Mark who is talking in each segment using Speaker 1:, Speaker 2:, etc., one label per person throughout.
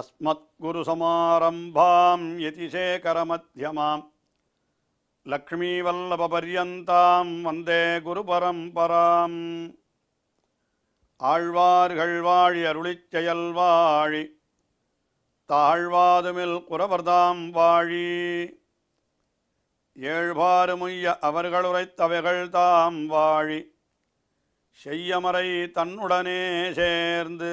Speaker 1: अस्मत्गुरुसमारम्भां यतिशेखरमध्यमां லக்ஷ்மீவல்லபபர்யந்தாம் வந்தே குரு பரம்பராம் ஆழ்வார்கள் வாழி அருளிச் செயல் வாழி தாழ்வாதுமில் குரவர்தாம் வாழி ஏழ்பாறுமுய்ய அவர்களுரைத்தவைகள் தாம் வாழி செய்யமறை தன்னுடனே சேர்ந்து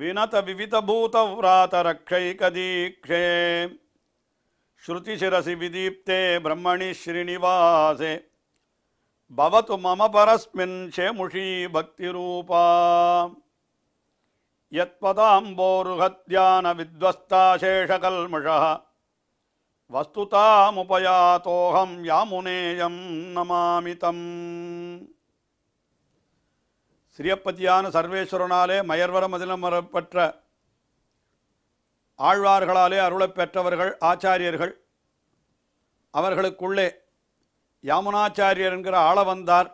Speaker 1: विनत दीक्षे श्रुतिशिरसि विदीप्ते ब्रह्मणि श्रीनिवासे भवतु मम परस्मिन् शेमुषी भक्तिरूपा वस्तुता वस्तुतामुपयातोऽहं यामुनेयं नमामि तम् சிறியப்பதியான சர்வேஸ்வரனாலே மயர்வரம் அதிலமரப்பற்ற ஆழ்வார்களாலே அருளப் பெற்றவர்கள் ஆச்சாரியர்கள் அவர்களுக்குள்ளே யாமுனாச்சாரியர் என்கிற ஆள வந்தார்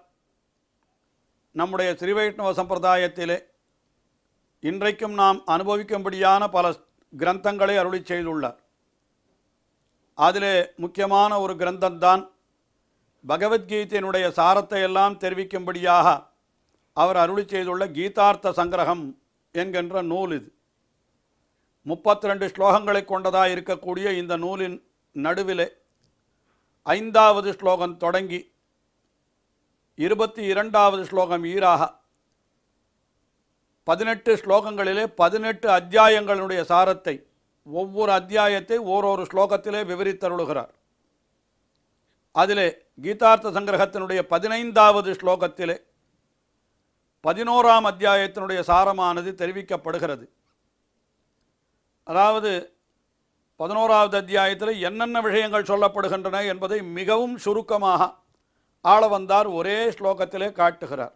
Speaker 1: நம்முடைய ஸ்ரீவைஷ்ணவ சம்பிரதாயத்திலே இன்றைக்கும் நாம் அனுபவிக்கும்படியான பல கிரந்தங்களை அருளி செய்துள்ளார் அதிலே முக்கியமான ஒரு கிரந்தம்தான் பகவத்கீதையினுடைய சாரத்தை எல்லாம் தெரிவிக்கும்படியாக அவர் அருளி செய்துள்ள கீதார்த்த சங்கிரகம் என்கின்ற நூல் இது முப்பத்தி ரெண்டு ஸ்லோகங்களை கொண்டதாக இருக்கக்கூடிய இந்த நூலின் நடுவிலே ஐந்தாவது ஸ்லோகம் தொடங்கி இருபத்தி இரண்டாவது ஸ்லோகம் ஈராக பதினெட்டு ஸ்லோகங்களிலே பதினெட்டு அத்தியாயங்களுடைய சாரத்தை ஒவ்வொரு அத்தியாயத்தை ஓரொரு ஸ்லோகத்திலே விவரித்தருளுகிறார் அதிலே கீதார்த்த சங்கிரகத்தினுடைய பதினைந்தாவது ஸ்லோகத்திலே பதினோராம் அத்தியாயத்தினுடைய சாரமானது தெரிவிக்கப்படுகிறது அதாவது பதினோராவது அத்தியாயத்தில் என்னென்ன விஷயங்கள் சொல்லப்படுகின்றன என்பதை மிகவும் சுருக்கமாக ஆள வந்தார் ஒரே ஸ்லோகத்திலே காட்டுகிறார்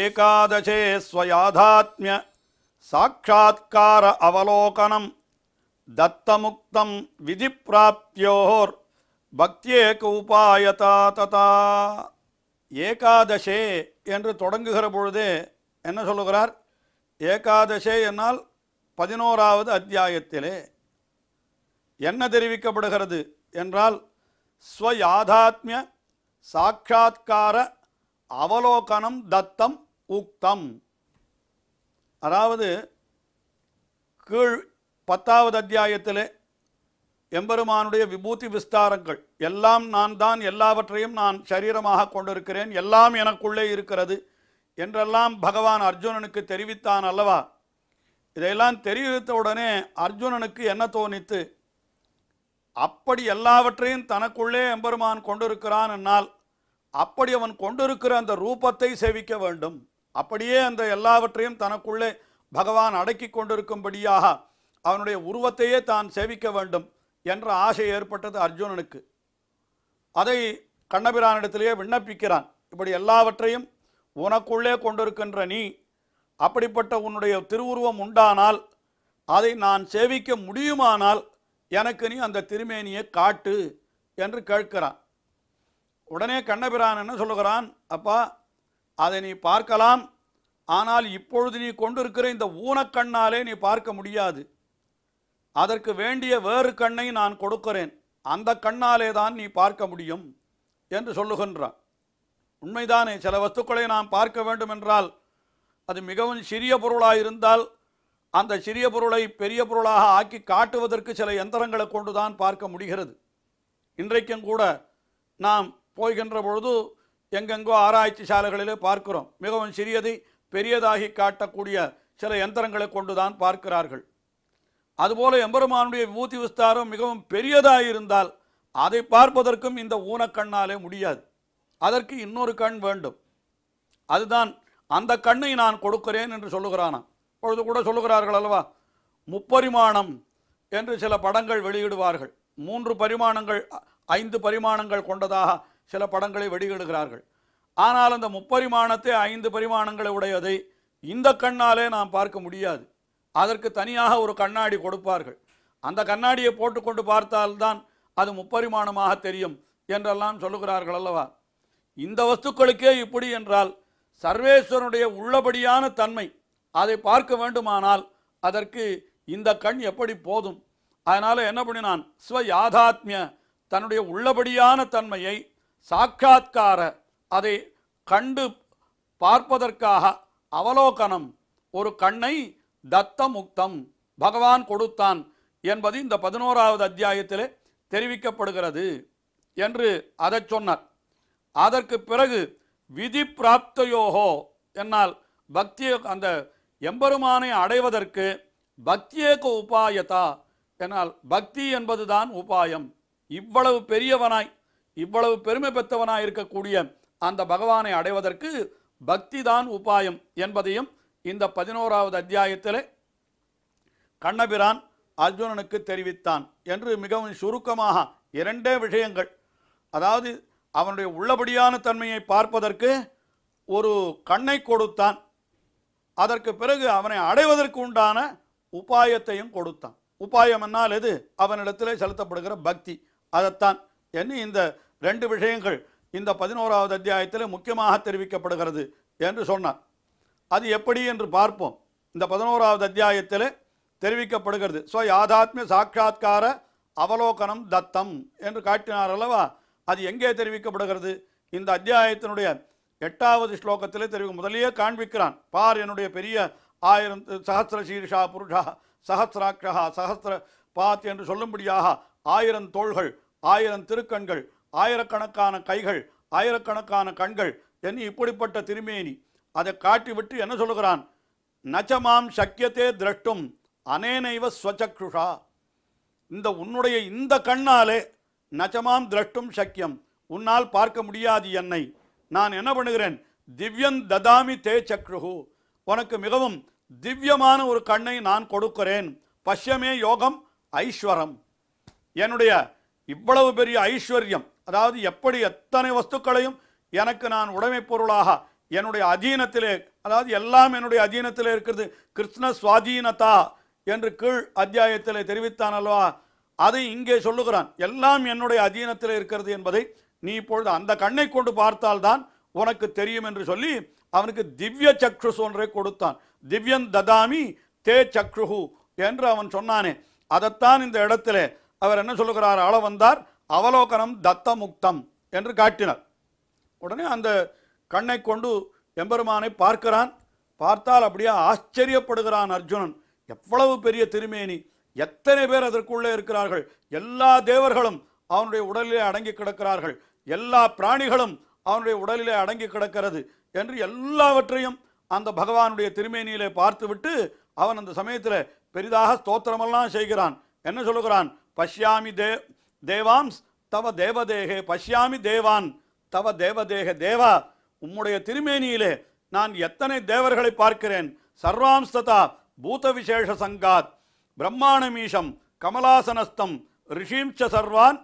Speaker 1: ஏகாதசே ஸ்வயாதாத்மிய சாட்சா அவலோகனம் தத்தமுக்தம் விதிப்பிராப்தியோர் பக்தியேக உபாயதா ததா ஏகாதசே என்று தொடங்குகிற பொழுதே என்ன சொல்லுகிறார் ஏகாதசே என்னால் பதினோராவது அத்தியாயத்திலே என்ன தெரிவிக்கப்படுகிறது என்றால் ஸ்வயாதாத்மிய சாட்சா்கார அவலோகனம் தத்தம் உக்தம் அதாவது கீழ் பத்தாவது அத்தியாயத்திலே எம்பெருமானுடைய விபூதி விஸ்தாரங்கள் எல்லாம் நான் தான் எல்லாவற்றையும் நான் சரீரமாக கொண்டிருக்கிறேன் எல்லாம் எனக்குள்ளே இருக்கிறது என்றெல்லாம் பகவான் அர்ஜுனனுக்கு தெரிவித்தான் அல்லவா இதையெல்லாம் தெரிவித்த உடனே அர்ஜுனனுக்கு என்ன தோணித்து அப்படி எல்லாவற்றையும் தனக்குள்ளே எம்பெருமான் கொண்டிருக்கிறான் என்னால் அப்படி அவன் கொண்டிருக்கிற அந்த ரூபத்தை சேவிக்க வேண்டும் அப்படியே அந்த எல்லாவற்றையும் தனக்குள்ளே பகவான் அடக்கி கொண்டிருக்கும்படியாக அவனுடைய உருவத்தையே தான் சேவிக்க வேண்டும் என்ற ஆசை ஏற்பட்டது அர்ஜுனனுக்கு அதை கண்ணபிரானிடத்திலேயே விண்ணப்பிக்கிறான் இப்படி எல்லாவற்றையும் உனக்குள்ளே கொண்டிருக்கின்ற நீ அப்படிப்பட்ட உன்னுடைய திருவுருவம் உண்டானால் அதை நான் சேவிக்க முடியுமானால் எனக்கு நீ அந்த திருமேனியை காட்டு என்று கேட்கிறான் உடனே கண்ணபிரான் என்ன சொல்லுகிறான் அப்பா அதை நீ பார்க்கலாம் ஆனால் இப்பொழுது நீ கொண்டிருக்கிற இந்த ஊனக்கண்ணாலே நீ பார்க்க முடியாது அதற்கு வேண்டிய வேறு கண்ணை நான் கொடுக்கிறேன் அந்த கண்ணாலே தான் நீ பார்க்க முடியும் என்று சொல்லுகின்றான் உண்மைதானே சில வஸ்துக்களை நாம் பார்க்க வேண்டும் என்றால் அது மிகவும் சிறிய பொருளாக இருந்தால் அந்த சிறிய பொருளை பெரிய பொருளாக ஆக்கி காட்டுவதற்கு சில எந்திரங்களை கொண்டு தான் பார்க்க முடிகிறது இன்றைக்கும் கூட நாம் போகின்ற பொழுது எங்கெங்கோ ஆராய்ச்சி சாலைகளிலே பார்க்கிறோம் மிகவும் சிறியதை பெரியதாகி காட்டக்கூடிய சில எந்திரங்களை கொண்டு தான் பார்க்கிறார்கள் அதுபோல எம்பெருமானுடைய விபூதி விஸ்தாரம் மிகவும் பெரியதாக இருந்தால் அதை பார்ப்பதற்கும் இந்த ஊனக்கண்ணாலே முடியாது அதற்கு இன்னொரு கண் வேண்டும் அதுதான் அந்த கண்ணை நான் கொடுக்கிறேன் என்று சொல்லுகிறானாம் பொழுது கூட சொல்லுகிறார்கள் அல்லவா முப்பரிமாணம் என்று சில படங்கள் வெளியிடுவார்கள் மூன்று பரிமாணங்கள் ஐந்து பரிமாணங்கள் கொண்டதாக சில படங்களை வெளியிடுகிறார்கள் ஆனால் அந்த முப்பரிமாணத்தை ஐந்து பரிமாணங்களை உடையதை இந்த கண்ணாலே நாம் பார்க்க முடியாது அதற்கு தனியாக ஒரு கண்ணாடி கொடுப்பார்கள் அந்த கண்ணாடியை போட்டுக்கொண்டு பார்த்தால்தான் அது முப்பரிமாணமாக தெரியும் என்றெல்லாம் சொல்லுகிறார்கள் அல்லவா இந்த வஸ்துக்களுக்கே இப்படி என்றால் சர்வேஸ்வரனுடைய உள்ளபடியான தன்மை அதை பார்க்க வேண்டுமானால் அதற்கு இந்த கண் எப்படி போதும் அதனால் என்ன பண்ணினான் ஸ்வ யாதாத்மிய தன்னுடைய உள்ளபடியான தன்மையை சாட்சாத்கார அதை கண்டு பார்ப்பதற்காக அவலோகனம் ஒரு கண்ணை தத்தம் உக்தம் பகவான் கொடுத்தான் என்பது இந்த பதினோராவது அத்தியாயத்திலே தெரிவிக்கப்படுகிறது என்று அதை சொன்னார் அதற்கு பிறகு விதி பிராப்தையோகோ என்னால் பக்தியை அந்த எம்பெருமானை அடைவதற்கு பக்தியேக உபாயதா என்னால் பக்தி என்பதுதான் உபாயம் இவ்வளவு பெரியவனாய் இவ்வளவு பெருமை பெற்றவனாய் இருக்கக்கூடிய அந்த பகவானை அடைவதற்கு பக்தி தான் உபாயம் என்பதையும் இந்த பதினோராவது அத்தியாயத்தில் கண்ணபிரான் அர்ஜுனனுக்கு தெரிவித்தான் என்று மிகவும் சுருக்கமாக இரண்டே விஷயங்கள் அதாவது அவனுடைய உள்ளபடியான தன்மையை பார்ப்பதற்கு ஒரு கண்ணை கொடுத்தான் அதற்கு பிறகு அவனை அடைவதற்கு உண்டான உபாயத்தையும் கொடுத்தான் உபாயம் என்னால் எது அவனிடத்தில் செலுத்தப்படுகிற பக்தி அதைத்தான் என்று இந்த ரெண்டு விஷயங்கள் இந்த பதினோராவது அத்தியாயத்தில் முக்கியமாக தெரிவிக்கப்படுகிறது என்று சொன்னார் அது எப்படி என்று பார்ப்போம் இந்த பதினோராவது அத்தியாயத்தில் தெரிவிக்கப்படுகிறது ஸோ யாதாத்மிய சாட்சா்கார அவலோகனம் தத்தம் என்று காட்டினார் அல்லவா அது எங்கே தெரிவிக்கப்படுகிறது இந்த அத்தியாயத்தினுடைய எட்டாவது ஸ்லோகத்திலே தெரிவிக்கும் முதலியே காண்பிக்கிறான் பார் என்னுடைய பெரிய ஆயிரம் சஹசிர சீர்ஷா புருஷா சஹசிராட்சா சஹசிர பாத் என்று சொல்லும்படியாக ஆயிரம் தோள்கள் ஆயிரம் திருக்கண்கள் ஆயிரக்கணக்கான கைகள் ஆயிரக்கணக்கான கண்கள் என் இப்படிப்பட்ட திருமேனி அதை காட்டிவிட்டு என்ன சொல்லுகிறான் நச்சமாம் சக்கியத்தே திரட்டும் அனேனைவ ஸ்வச்சக்ஷுஷா இந்த உன்னுடைய இந்த கண்ணாலே நச்சமாம் திரட்டும் சக்கியம் உன்னால் பார்க்க முடியாது என்னை நான் என்ன பண்ணுகிறேன் திவ்யன் ததாமி தே சக்ருஹு உனக்கு மிகவும் திவ்யமான ஒரு கண்ணை நான் கொடுக்கிறேன் பஷ்யமே யோகம் ஐஸ்வரம் என்னுடைய இவ்வளவு பெரிய ஐஸ்வர்யம் அதாவது எப்படி எத்தனை வஸ்துக்களையும் எனக்கு நான் உடைமை பொருளாக என்னுடைய அஜீனத்திலே அதாவது எல்லாம் என்னுடைய அஜீனத்தில் இருக்கிறது கிருஷ்ண சுவாதீனதா என்று கீழ் அத்தியாயத்தில் தெரிவித்தான் அல்லவா அதை இங்கே சொல்லுகிறான் எல்லாம் என்னுடைய அஜீனத்தில் இருக்கிறது என்பதை நீ இப்பொழுது அந்த கண்ணை கொண்டு பார்த்தால்தான் உனக்கு தெரியும் என்று சொல்லி அவனுக்கு திவ்ய சக்ரு ஒன்றை கொடுத்தான் திவ்யன் ததாமி தே சக்ருஹு என்று அவன் சொன்னானே அதைத்தான் இந்த இடத்துல அவர் என்ன சொல்லுகிறார் அளவந்தார் அவலோகனம் தத்த முக்தம் என்று காட்டினார் உடனே அந்த கண்ணை கொண்டு எம்பெருமானை பார்க்கிறான் பார்த்தால் அப்படியே ஆச்சரியப்படுகிறான் அர்ஜுனன் எவ்வளவு பெரிய திருமேனி எத்தனை பேர் அதற்குள்ளே இருக்கிறார்கள் எல்லா தேவர்களும் அவனுடைய உடலிலே அடங்கி கிடக்கிறார்கள் எல்லா பிராணிகளும் அவனுடைய உடலிலே அடங்கி கிடக்கிறது என்று எல்லாவற்றையும் அந்த பகவானுடைய திருமேனியிலே பார்த்துவிட்டு அவன் அந்த சமயத்தில் பெரிதாக ஸ்தோத்திரமெல்லாம் செய்கிறான் என்ன சொல்லுகிறான் பஷ்யாமி தே தேவாம்ஸ் தவ தேவதேகே பஷ்யாமி தேவான் தவ தேவதேக தேவா உம்முடைய திருமேனியிலே நான் எத்தனை தேவர்களை பார்க்கிறேன் சர்வாம்ஸ்ததா பூத விசேஷ சங்காத் பிரம்மாணமீஷம் கமலாசனஸ்தம் ரிஷிம்ச சர்வான்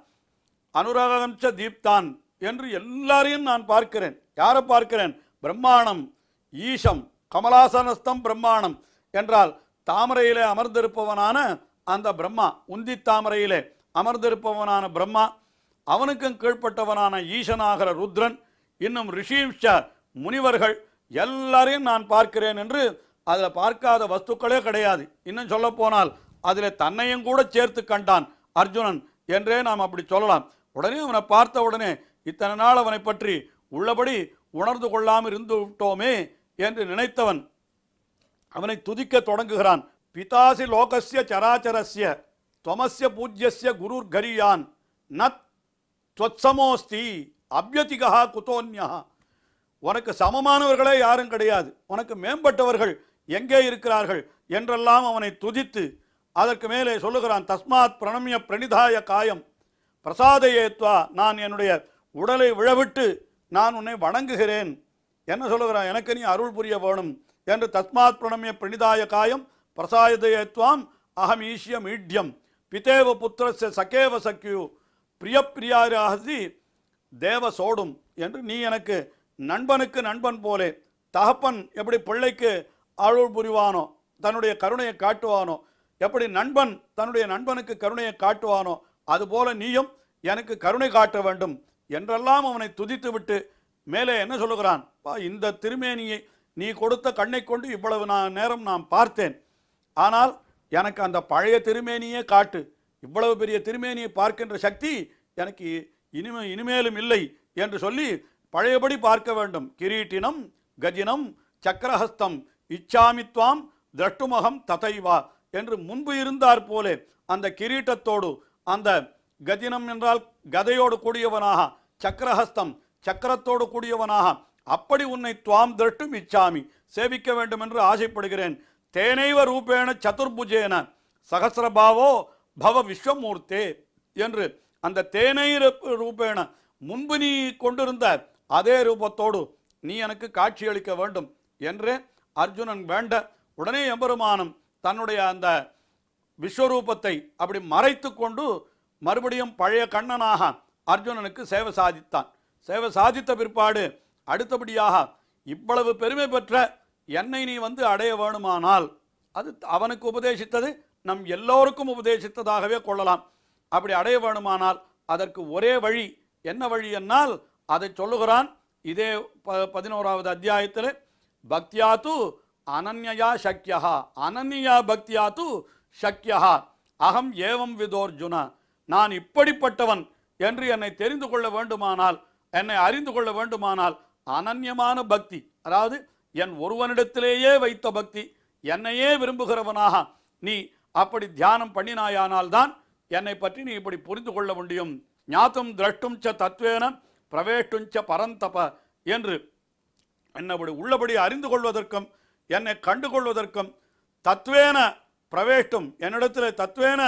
Speaker 1: அனுராகம்ச தீப்தான் என்று எல்லாரையும் நான் பார்க்கிறேன் யாரை பார்க்கிறேன் பிரம்மாணம் ஈஷம் கமலாசனஸ்தம் பிரம்மாணம் என்றால் தாமரையிலே அமர்ந்திருப்பவனான அந்த பிரம்மா உந்தி தாமரையிலே அமர்ந்திருப்பவனான பிரம்மா அவனுக்கும் கீழ்ப்பட்டவனான ஈசனாகிற ருத்ரன் இன்னும் ரிஷிம்ஷ முனிவர்கள் எல்லாரையும் நான் பார்க்கிறேன் என்று அதில் பார்க்காத வஸ்துக்களே கிடையாது இன்னும் சொல்ல போனால் அதில் தன்னையும் கூட சேர்த்து கண்டான் அர்ஜுனன் என்றே நாம் அப்படி சொல்லலாம் உடனே அவனை பார்த்த உடனே இத்தனை நாள் அவனை பற்றி உள்ளபடி உணர்ந்து கொள்ளாமல் இருந்து விட்டோமே என்று நினைத்தவன் அவனை துதிக்க தொடங்குகிறான் பிதாசி லோகசிய சராச்சரஸ்ய தொமசிய பூஜ்யசிய குரு கரியான் நத் ஸ்வச்சமோஸ்தி அபியதிகா குதோன்யா உனக்கு சமமானவர்களே யாரும் கிடையாது உனக்கு மேம்பட்டவர்கள் எங்கே இருக்கிறார்கள் என்றெல்லாம் அவனை துதித்து அதற்கு மேலே சொல்லுகிறான் தஸ்மாத் பிரணமிய பிரணிதாய காயம் ஏத்வா நான் என்னுடைய உடலை விழவிட்டு நான் உன்னை வணங்குகிறேன் என்ன சொல்லுகிறான் எனக்கு நீ அருள் புரிய வேணும் என்று தஸ்மாத் பிரணமிய பிரணிதாய காயம் பிரசாதையேத்வாம் அகம் ஈஷியம் மீட்யம் பிதேவ புத்திர சகேவ சக்யு பிரிய பிரியாராகி தேவ சோடும் என்று நீ எனக்கு நண்பனுக்கு நண்பன் போலே தகப்பன் எப்படி பிள்ளைக்கு ஆளுள் புரிவானோ தன்னுடைய கருணையை காட்டுவானோ எப்படி நண்பன் தன்னுடைய நண்பனுக்கு கருணையை காட்டுவானோ அதுபோல நீயும் எனக்கு கருணை காட்ட வேண்டும் என்றெல்லாம் அவனை துதித்து விட்டு மேலே என்ன சொல்லுகிறான் இந்த திருமேனியை நீ கொடுத்த கண்ணை கொண்டு இவ்வளவு நான் நேரம் நான் பார்த்தேன் ஆனால் எனக்கு அந்த பழைய திருமேனியே காட்டு இவ்வளவு பெரிய திருமேனியை பார்க்கின்ற சக்தி எனக்கு இனிமே இனிமேலும் இல்லை என்று சொல்லி பழையபடி பார்க்க வேண்டும் கிரீட்டினம் கஜினம் சக்கரஹஸ்தம் இச்சாமித்வாம் திரஷ்டுமகம் ததைவா என்று முன்பு இருந்தார் போலே அந்த கிரீட்டத்தோடு அந்த கஜினம் என்றால் கதையோடு கூடியவனாக சக்கரஹஸ்தம் சக்கரத்தோடு கூடியவனாக அப்படி உன்னை துவாம் திரட்டும் இச்சாமி சேவிக்க வேண்டும் என்று ஆசைப்படுகிறேன் தேனைவ ரூபேண சதுர்புஜேன சகசிரபாவோ பவ விஸ்வமூர்த்தே என்று அந்த தேனை ரூபேன முன்பு நீ கொண்டிருந்த அதே ரூபத்தோடு நீ எனக்கு காட்சியளிக்க வேண்டும் என்று அர்ஜுனன் வேண்ட உடனே எம்பெருமானும் தன்னுடைய அந்த விஸ்வரூபத்தை அப்படி மறைத்து கொண்டு மறுபடியும் பழைய கண்ணனாக அர்ஜுனனுக்கு சேவை சாதித்தான் சேவை சாதித்த பிற்பாடு அடுத்தபடியாக இவ்வளவு பெருமை பெற்ற என்னை நீ வந்து அடைய வேணுமானால் அது அவனுக்கு உபதேசித்தது நம் எல்லோருக்கும் உபதேசித்ததாகவே கொள்ளலாம் அப்படி அடைய வேணுமானால் அதற்கு ஒரே வழி என்ன வழி என்னால் அதை சொல்லுகிறான் இதே ப பதினோராவது அத்தியாயத்தில் பக்தியா தூ அனன்யா சக்கியா அனன்யா பக்தியா தூ சக்கியா அகம் ஏவம் விதோர்ஜுனா நான் இப்படிப்பட்டவன் என்று என்னை தெரிந்து கொள்ள வேண்டுமானால் என்னை அறிந்து கொள்ள வேண்டுமானால் அனன்யமான பக்தி அதாவது என் ஒருவனிடத்திலேயே வைத்த பக்தி என்னையே விரும்புகிறவனாக நீ அப்படி தியானம் பண்ணினாயானால்தான் என்னை பற்றி நீ இப்படி புரிந்து கொள்ள முடியும் ஞாத்தும் திரட்டும் ச தத்வேன பிரவேஷ்டும் ச பரந்தப என்று என்னை உள்ளபடி அறிந்து கொள்வதற்கும் என்னை கண்டுகொள்வதற்கும் தத்வேன பிரவேஷ்டும் என்னிடத்தில் தத்வேன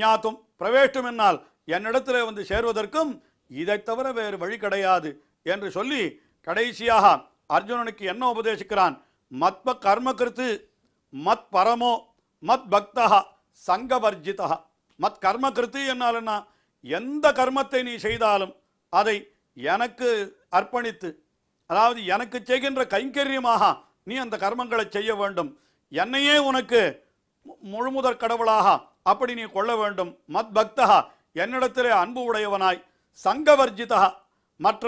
Speaker 1: ஞாத்தும் பிரவேஷ்டும் என்னால் என்னிடத்தில் வந்து சேருவதற்கும் இதை தவிர வேறு வழி கிடையாது என்று சொல்லி கடைசியாக அர்ஜுனனுக்கு என்ன உபதேசிக்கிறான் மத்ப கர்மகிருத்து மத் பரமோ மத் பக்தகா சங்கவர்ஜிதா மத் கர்ம கிருத்தி என்னாலன்னா எந்த கர்மத்தை நீ செய்தாலும் அதை எனக்கு அர்ப்பணித்து அதாவது எனக்கு செய்கின்ற கைங்கரியமாக நீ அந்த கர்மங்களை செய்ய வேண்டும் என்னையே உனக்கு முழுமுதற் கடவுளாக அப்படி நீ கொள்ள வேண்டும் மத் பக்தகா என்னிடத்திலே அன்பு உடையவனாய் சங்கவர்ஜிதா மற்ற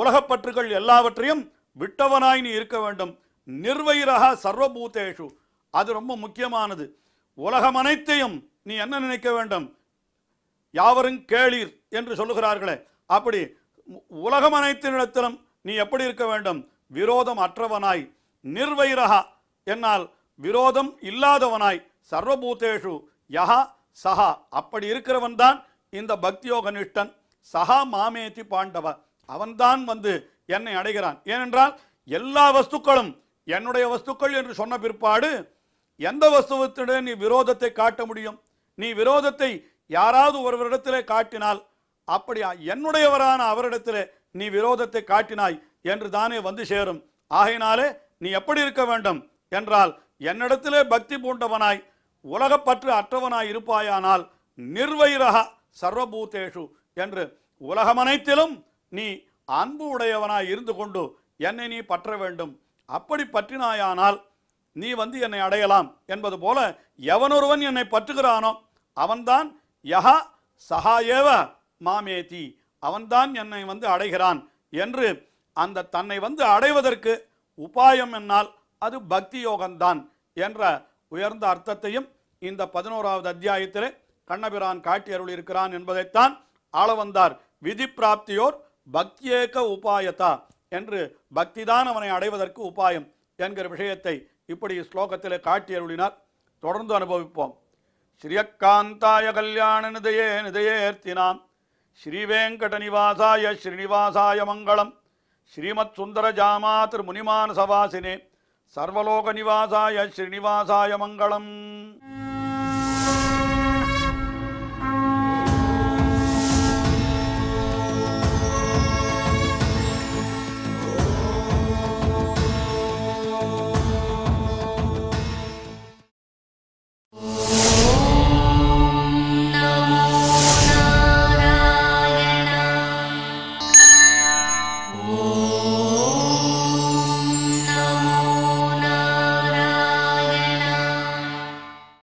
Speaker 1: உலகப்பற்றுகள் எல்லாவற்றையும் விட்டவனாய் நீ இருக்க வேண்டும் நிர்வயிரக சர்வபூதேஷு அது ரொம்ப முக்கியமானது உலகம் அனைத்தையும் நீ என்ன நினைக்க வேண்டும் யாவரும் கேளீர் என்று சொல்லுகிறார்களே அப்படி உலகம் அனைத்தினிடத்திலும் நீ எப்படி இருக்க வேண்டும் விரோதம் அற்றவனாய் நிர்வைரகா என்னால் விரோதம் இல்லாதவனாய் சர்வபூதேஷு யஹா சஹா அப்படி இருக்கிறவன் தான் இந்த பக்தியோக நிஷ்டன் சஹா மாமேதி பாண்டவ அவன்தான் வந்து என்னை அடைகிறான் ஏனென்றால் எல்லா வஸ்துக்களும் என்னுடைய வஸ்துக்கள் என்று சொன்ன பிற்பாடு எந்த வஸ்துவத்திடையே நீ விரோதத்தை காட்ட முடியும் நீ விரோதத்தை யாராவது ஒருவரிடத்திலே காட்டினால் அப்படியா என்னுடையவரான அவரிடத்திலே நீ விரோதத்தை காட்டினாய் என்று தானே வந்து சேரும் ஆகையினாலே நீ எப்படி இருக்க வேண்டும் என்றால் என்னிடத்திலே பக்தி பூண்டவனாய் உலகப்பற்று அற்றவனாய் இருப்பாயானால் நிர்வயிரக சர்வபூதேஷு என்று உலகமனைத்திலும் நீ அன்பு உடையவனாய் இருந்து கொண்டு என்னை நீ பற்ற வேண்டும் அப்படி பற்றினாயானால் நீ வந்து என்னை அடையலாம் என்பது போல எவனொருவன் என்னை பற்றுகிறானோ அவன்தான் யஹா சஹாயேவ மாமேதி அவன்தான் என்னை வந்து அடைகிறான் என்று அந்த தன்னை வந்து அடைவதற்கு உபாயம் என்னால் அது பக்தி யோகம்தான் என்ற உயர்ந்த அர்த்தத்தையும் இந்த பதினோராவது அத்தியாயத்திலே கண்ணபிரான் காட்டி அருள் இருக்கிறான் என்பதைத்தான் ஆள வந்தார் விதி பிராப்தியோர் பக்தியேக உபாயத்தா என்று பக்திதான் அவனை அடைவதற்கு உபாயம் என்கிற விஷயத்தை இப்படி ஸ்லோகத்தில் காட்டி அருளினார் தொடர்ந்து அனுபவிப்போம் ஸ்ரீயக்காந்தாய கல்யாண நிதையே நிதையேர்த்தினாம் ஸ்ரீவேங்கட நிவாசாய ஸ்ரீனிவாசாய மங்களம் ஸ்ரீமத் சுந்தர ஜாமா திரு சவாசினே சர்வலோக நிவாசாய ஸ்ரீனிவாசாய மங்களம்